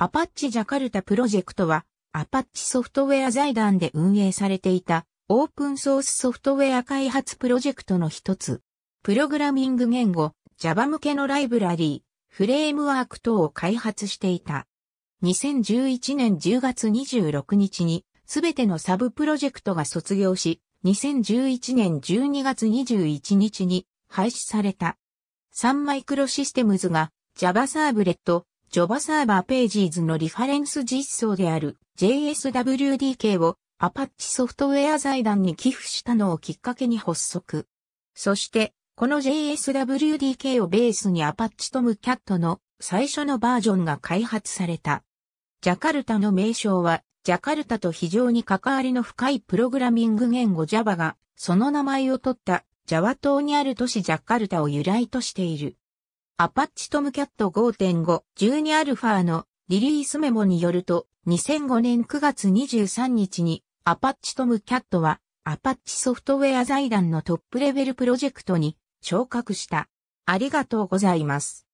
アパッチジャカルタプロジェクトは、アパッチソフトウェア財団で運営されていた、オープンソースソフトウェア開発プロジェクトの一つ。プログラミング言語、Java 向けのライブラリー、フレームワーク等を開発していた。2011年10月26日に、すべてのサブプロジェクトが卒業し、2011年12月21日に廃止された。サンマイクロシステムズが Java サーブレット、Java サーバーページーズのリファレンス実装である JSWDK を Apache ソフトウェア財団に寄付したのをきっかけに発足。そして、この JSWDK をベースに Apache トムキャットの最初のバージョンが開発された。ジャカルタの名称は、ジャカルタと非常に関わりの深いプログラミング言語 Java が、その名前を取った、ジャワ島にある都市ジャカルタを由来としている。アパッチトムキャット5.5、12α のリリースメモによると、2005年9月23日に、アパッチトムキャットは、アパッチソフトウェア財団のトップレベルプロジェクトに昇格した。ありがとうございます。